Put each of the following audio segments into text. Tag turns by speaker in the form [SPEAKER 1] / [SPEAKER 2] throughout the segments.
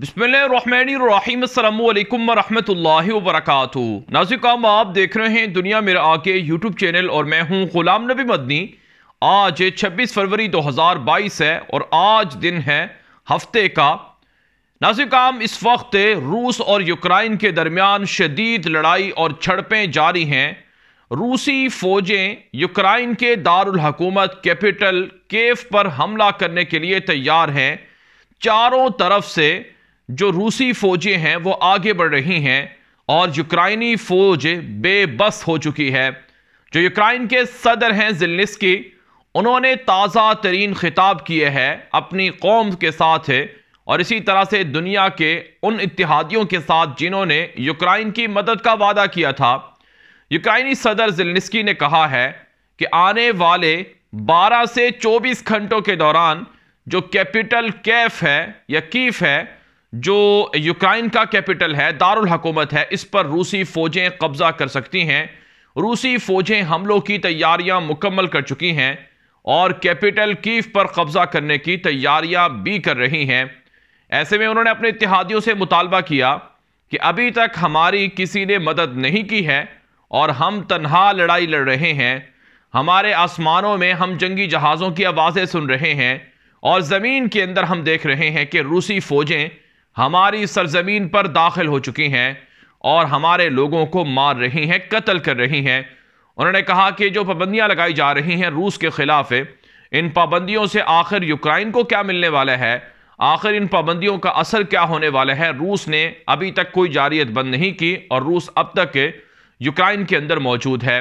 [SPEAKER 1] बिस्मिल्लाम वरहमतुल्लाहि वबरकातु नाजिकाम आप देख रहे हैं दुनिया मेरा आके यूट्यूब चैनल और मैं हूं गुलाम नबी मदनी आज 26 फरवरी 2022 है और आज दिन है हफ्ते का नाजिकाम इस वक्त रूस और यूक्राइन के दरमियान शदीद लड़ाई और झड़पें जारी हैं रूसी फौजें यूक्राइन के दारुल हकूमत कैपिटल केफ पर हमला करने के लिए तैयार हैं चारों तरफ से जो रूसी फौजी हैं वो आगे बढ़ रही हैं और यूक्राइनी फौज बेबस हो चुकी है जो यूक्राइन के सदर हैं जिलनिस्की उन्होंने ताज़ा तरीन खिताब किए हैं अपनी कौम के साथ है और इसी तरह से दुनिया के उन इतिहादियों के साथ जिन्होंने यूक्राइन की मदद का वादा किया था यूक्राइनी सदर जिलनिस्की ने कहा है कि आने वाले 12 से 24 घंटों के दौरान जो कैपिटल कैफ है या कीफ है जो यूक्राइन का कैपिटल है दारुल हकूमत है इस पर रूसी फौजें कब्जा कर सकती हैं रूसी फौजें हमलों की तैयारियां मुकम्मल कर चुकी हैं और कैपिटल कीव पर कब्जा करने की तैयारियां भी कर रही हैं ऐसे में उन्होंने अपने इतिहादियों से मुतालबा किया कि अभी तक हमारी किसी ने मदद नहीं की है और हम तनहा लड़ाई लड़ रहे हैं हमारे आसमानों में हम जंगी जहाज़ों की आवाज़ें सुन रहे हैं और ज़मीन के अंदर हम देख रहे हैं कि रूसी फौजें हमारी सरजमीन पर दाखिल हो चुकी हैं और हमारे लोगों को मार रही हैं कत्ल कर रही हैं उन्होंने कहा कि जो पाबंदियां लगाई जा रही हैं रूस के खिलाफ इन पाबंदियों से आखिर यूक्राइन को क्या मिलने वाला है आखिर इन पाबंदियों का असर क्या होने वाला है रूस ने अभी तक कोई जारियत बंद नहीं की और रूस अब तक यूक्राइन के अंदर मौजूद है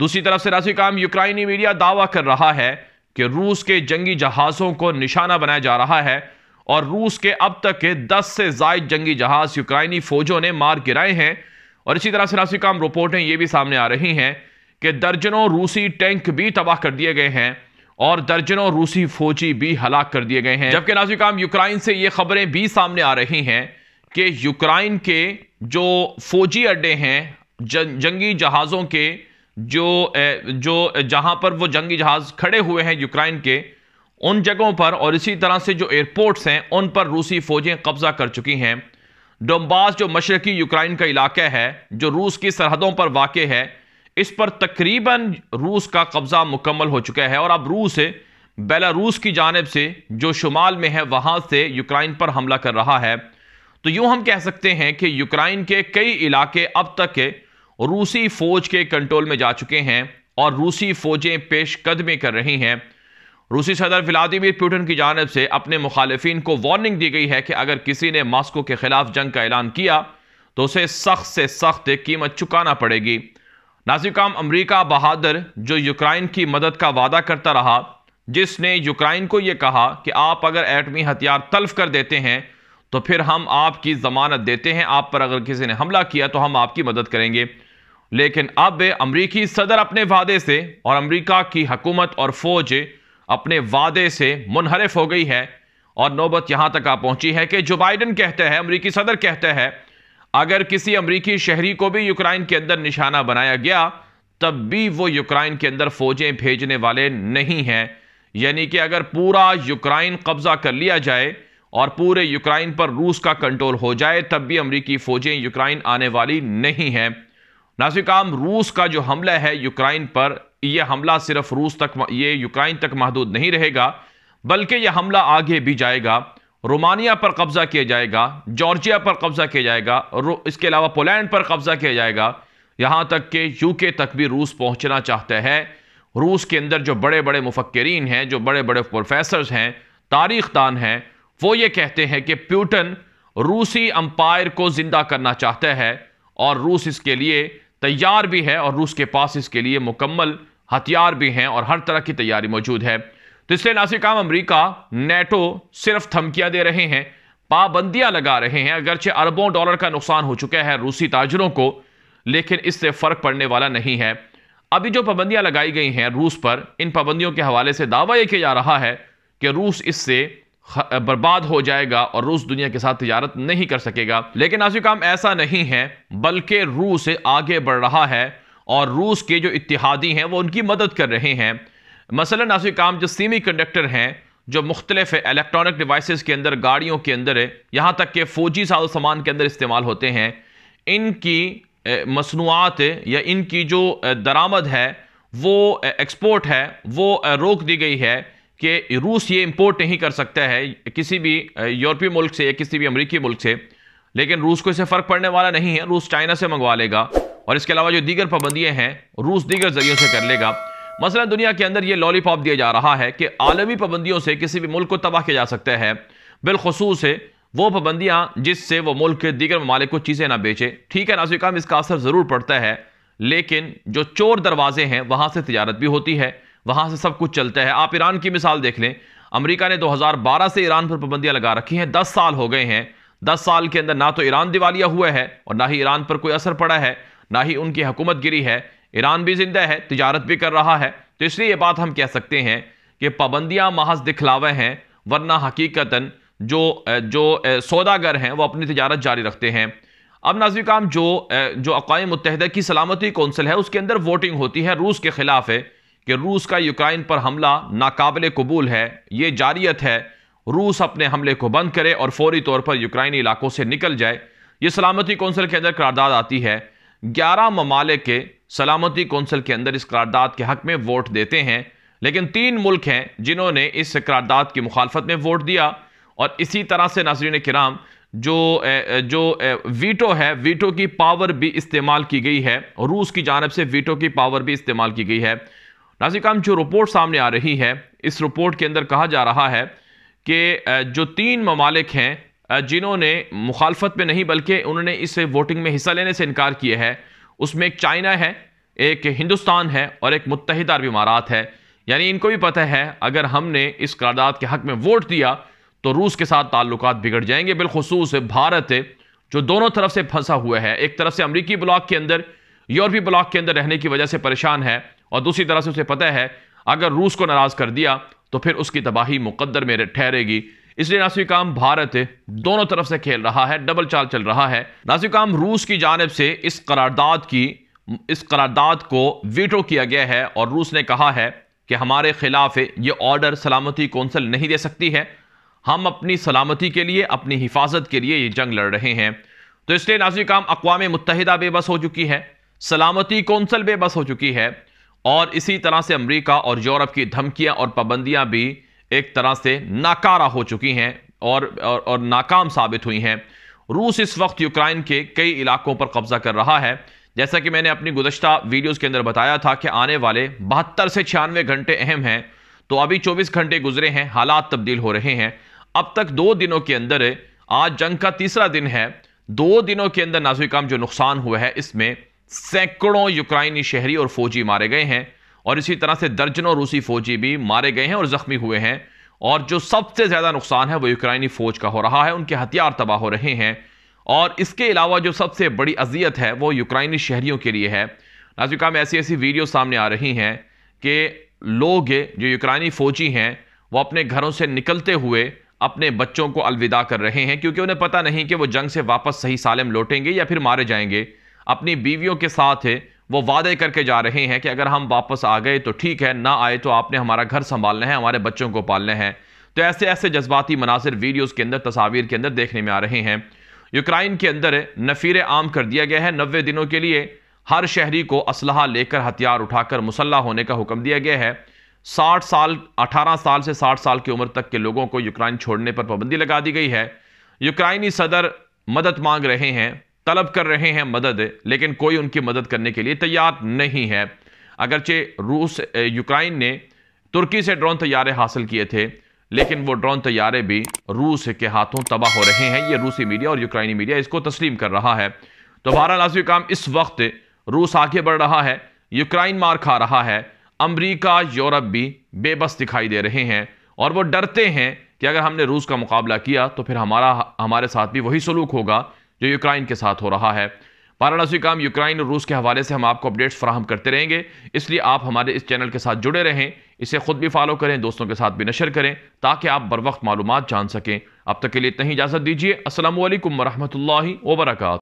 [SPEAKER 1] दूसरी तरफ से राशि काम यूक्राइनी मीडिया दावा कर रहा है कि रूस के जंगी जहाज़ों को निशाना बनाया जा रहा है और रूस के अब तक के 10 से जायद जंगी जहाज यूक्राइनी फौजों ने मार गिराए हैं और इसी तरह से नासिकाम रिपोर्टें ये भी सामने आ रही हैं कि दर्जनों रूसी टैंक भी तबाह कर दिए गए हैं और दर्जनों रूसी फौजी भी हलाक कर दिए गए हैं जबकि नाजिकाम यूक्राइन से ये खबरें भी सामने आ रही हैं कि यूक्राइन के जो फौजी अड्डे हैं जंगी जहाज़ों के जो जो जहां पर वो जंगी जहाज खड़े हुए हैं यूक्राइन के उन जगहों पर और इसी तरह से जो एयरपोर्ट्स हैं उन पर रूसी फौजें कब्जा कर चुकी हैं डोम्बास जो मशरकी यूक्राइन का इलाका है जो रूस की सरहदों पर वाक़ है इस पर तकरीबन रूस का कब्ज़ा मुकम्मल हो चुका है और अब रूस बेलारूस की जानब से जो शुमाल में है वहाँ से यूक्राइन पर हमला कर रहा है तो यूँ हम कह सकते हैं कि यूक्राइन के कई इलाके अब तक रूसी फ़ौज के कंट्रोल में जा चुके हैं और रूसी फ़ौजें पेश कर रही हैं रूसी सदर व्लादिमिर पुटिन की जानब से अपने मुखालफन को वार्निंग दी गई है कि अगर किसी ने मास्को के खिलाफ जंग का ऐलान किया तो उसे सख्त से सख्त कीमत चुकाना पड़ेगी नाजिकाम अमरीका बहादुर जो यूक्राइन की मदद का वादा करता रहा जिसने यूक्राइन को यह कहा कि आप अगर एटमी हथियार तल्फ कर देते हैं तो फिर हम आपकी ज़मानत देते हैं आप पर अगर किसी ने हमला किया तो हम आपकी मदद करेंगे लेकिन अब अमरीकी सदर अपने वादे से और अमरीका की हकूमत और फौज अपने वादे से मुनहरफ हो गई है और नौबत यहां तक आ पहुंची है कि जो बाइडन कहते हैं अमरीकी सदर कहते हैं अगर किसी अमरीकी शहरी को भी यूक्राइन के अंदर निशाना बनाया गया तब भी वो यूक्राइन के अंदर फौजें भेजने वाले नहीं हैं यानी कि अगर पूरा यूक्राइन कब्जा कर लिया जाए और पूरे यूक्राइन पर रूस का कंट्रोल हो जाए तब भी अमरीकी फौजें यूक्राइन आने वाली नहीं है नाजिकाम रूस का जो हमला है यूक्राइन पर यह हमला सिर्फ रूस तक ये यूक्राइन तक महदूद नहीं रहेगा बल्कि यह हमला आगे भी जाएगा रोमानिया पर कब्ज़ा किया जाएगा जॉर्जिया पर कब्ज़ा किया जाएगा इसके अलावा पोलैंड पर कब्ज़ा किया जाएगा यहाँ तक कि यूके तक भी रूस पहुँचना चाहते हैं रूस के अंदर जो बड़े बड़े मुफक्रीन हैं जो बड़े बड़े प्रोफेसर हैं तारीख दान हैं वो ये कहते हैं कि प्यूटन रूसी अम्पायर को ज़िंदा करना चाहता है और रूस इसके लिए तैयार भी है और रूस के पास इसके लिए मुकम्मल हथियार भी हैं और हर तरह की तैयारी मौजूद है तो इसलिए नासिक काम अमरीका नेटो सिर्फ धमकियां दे रहे हैं पाबंदियां लगा रहे हैं अगरचे अरबों डॉलर का नुकसान हो चुका है रूसी ताजरों को लेकिन इससे फर्क पड़ने वाला नहीं है अभी जो पाबंदियां लगाई गई हैं रूस पर इन पाबंदियों के हवाले से दावा यह किया जा रहा है कि रूस इससे बर्बाद हो जाएगा और रूस दुनिया के साथ तजारत नहीं कर सकेगा लेकिन आज काम ऐसा नहीं है बल्कि रूस आगे बढ़ रहा है और रूस के जो इतिहादी हैं वो उनकी मदद कर रहे हैं मसला नासिक काम जो सीमी कंडक्टर हैं जो मुख्तलिफ इलेक्ट्रॉनिक डिवाइसेस के अंदर गाड़ियों के अंदर यहाँ तक के फ़ौजी साजो सामान के अंदर इस्तेमाल होते हैं इनकी मसनूआत या इनकी जो दरामद है वो एक्सपोर्ट है वो रोक दी गई है कि रूस ये इम्पोर्ट नहीं कर सकता है किसी भी यूरोपीय मुल्क से या किसी भी अमरीकी मुल्क से लेकिन रूस को इसे फ़र्क पड़ने वाला नहीं है रूस चाइना से मंगवा लेगा और इसके अलावा जो दीगर पाबंदियाँ हैं रूस दीगर जरियों से कर लेगा मसला दुनिया के अंदर ये लॉलीपॉप दिया जा रहा है कि आलमी पाबंदियों से किसी भी मुल्क को तबाह किया जा सकता है बिलखसूस है वो पाबंदियाँ जिससे वो मुल्क दीगर ममालिक को चीज़ें ना बेचे ठीक है नाजिकाम इसका असर ज़रूर पड़ता है लेकिन जो चोर दरवाजे हैं वहाँ से तजारत भी होती है वहाँ से सब कुछ चलता है आप ईरान की मिसाल देख लें अमेरिका ने 2012 से ईरान पर पाबंदियाँ लगा रखी हैं 10 साल हो गए हैं 10 साल के अंदर ना तो ईरान दिवालिया हुआ है और ना ही ईरान पर कोई असर पड़ा है ना ही उनकी हुकूमत गिरी है ईरान भी जिंदा है तजारत भी कर रहा है तो इसलिए ये बात हम कह सकते हैं कि पाबंदियाँ महज दिखलावे हैं वरना हकीकता जो जो सौदागर हैं वो अपनी तजारत जारी रखते हैं अब नाजी काम जो जो अकवा मुतहद की सलामती कौंसिल है उसके अंदर वोटिंग होती है रूस के ख़िलाफ़ है कि रूस का यूक्राइन पर हमला नाकाबले कबूल है ये जारियत है रूस अपने हमले को बंद करे और फौरी तौर पर यूक्राइनी इलाकों से निकल जाए ये सलामती कौंसिल के अंदर करारदाद आती है ग्यारह ममालिक के सलामती कौंसिल के अंदर इस करारदाद के हक में वोट देते हैं लेकिन तीन मुल्क हैं जिन्होंने इस करारदाद की मुखालफत में वोट दिया और इसी तरह से नाजरीन कराम जो जो वीटो है वीटो की पावर भी इस्तेमाल की गई है रूस की जानब से वीटो की पावर भी इस्तेमाल की गई है नाजिकाम जो रिपोर्ट सामने आ रही है इस रिपोर्ट के अंदर कहा जा रहा है कि जो तीन ममालिक हैं जिन्होंने मुखालफत में नहीं बल्कि उन्होंने इस वोटिंग में हिस्सा लेने से इनकार किया है उसमें एक चाइना है एक हिंदुस्तान है और एक मुतहद अरब इमारात है यानी इनको भी पता है अगर हमने इस करारदाद के हक में वोट दिया तो रूस के साथ ताल्लुक बिगड़ जाएंगे बिलखसूस भारत जो दोनों तरफ से फंसा हुआ है एक तरफ से अमरीकी ब्लॉक के अंदर यूरोपी ब्लॉक के अंदर रहने की वजह से परेशान है और दूसरी तरह से उसे पता है अगर रूस को नाराज़ कर दिया तो फिर उसकी तबाही मुकद्दर में ठहरेगी इसलिए नासिकाम भारत दोनों तरफ से खेल रहा है डबल चाल चल रहा है नासिकाम रूस की जानब से इस करारदाद की इस करारदाद को वीटो किया गया है और रूस ने कहा है कि हमारे खिलाफ ये ऑर्डर सलामती कौंसल नहीं दे सकती है हम अपनी सलामती के लिए अपनी हिफाजत के लिए ये जंग लड़ रहे हैं तो इसलिए नाजिकाम अकवा मुतहदा बेबस हो चुकी है सलामती कौंसल बेबस हो चुकी है और इसी तरह से अमेरिका और यूरोप की धमकियां और पाबंदियां भी एक तरह से नाकारा हो चुकी हैं और, और, और नाकाम साबित हुई हैं रूस इस वक्त यूक्रेन के कई इलाकों पर कब्जा कर रहा है जैसा कि मैंने अपनी गुजशत वीडियोज़ के अंदर बताया था कि आने वाले बहत्तर से छियानवे घंटे अहम हैं तो अभी चौबीस घंटे गुजरे हैं हालात तब्दील हो रहे हैं अब तक दो दिनों के अंदर आज जंग का तीसरा दिन है दो दिनों के अंदर नाजुकाम जो नुकसान हुआ है इसमें सैकड़ों यूक्राइनी शहरी और फौजी मारे गए हैं और इसी तरह से दर्जनों रूसी फौजी भी मारे गए हैं और जख्मी हुए हैं और जो सबसे ज़्यादा नुकसान है वो यूक्राइनी फौज का हो रहा है उनके हथियार तबाह हो रहे हैं और इसके अलावा जो सबसे बड़ी अजियत है वो यूक्राइनी शहरीों के लिए है नाजिका में ऐसी ऐसी वीडियो सामने आ रही हैं कि लोग जो यूक्राइनी फौजी हैं वो अपने घरों से निकलते हुए अपने बच्चों को अलविदा कर रहे हैं क्योंकि उन्हें पता नहीं कि वो जंग से वापस सही सालम लौटेंगे या फिर मारे जाएंगे अपनी बीवियों के साथ है वो वादे करके जा रहे हैं कि अगर हम वापस आ गए तो ठीक है ना आए तो आपने हमारा घर संभालना है हमारे बच्चों को पालना है तो ऐसे ऐसे जज्बाती मनासर वीडियोज़ के अंदर तस्वीर के अंदर देखने में आ रहे हैं यूक्राइन के अंदर नफीर आम कर दिया गया है नबे दिनों के लिए हर शहरी को असलह लेकर हथियार उठाकर मुसल्ला होने का हुक्म दिया गया है साठ साल अठारह साल से साठ साल की उम्र तक के लोगों को यूक्राइन छोड़ने पर पाबंदी लगा दी गई है यूक्राइनी सदर मदद मांग रहे हैं तलब कर रहे हैं मदद लेकिन कोई उनकी मदद करने के लिए तैयार नहीं है अगरचे रूस यूक्राइन ने तुर्की से ड्रोन तैयारे हासिल किए थे लेकिन वो ड्रोन तैयारे भी रूस के हाथों तबाह हो रहे हैं ये रूसी मीडिया और यूक्राइनी मीडिया इसको तस्लीम कर रहा है तो बहरा लाजमी काम इस वक्त रूस आगे बढ़ रहा है यूक्राइन मार खा रहा है अमरीका यूरोप भी बेबस दिखाई दे रहे हैं और वो डरते हैं कि अगर हमने रूस का मुकाबला किया तो फिर हमारा हमारे साथ भी वही सलूक होगा जो यूक्राइन के साथ हो रहा है वाराणसी काम यूक्राइन और रूस के हवाले से हम आपको अपडेट्स फ्राहम करते रहेंगे इसलिए आप हमारे इस चैनल के साथ जुड़े रहें इसे खुद भी फॉलो करें दोस्तों के साथ भी नशर करें ताकि आप बर वक्त मालूम जान सकें अब तक के लिए इतना ही इजाज़त दीजिए असल वरहमल वर्का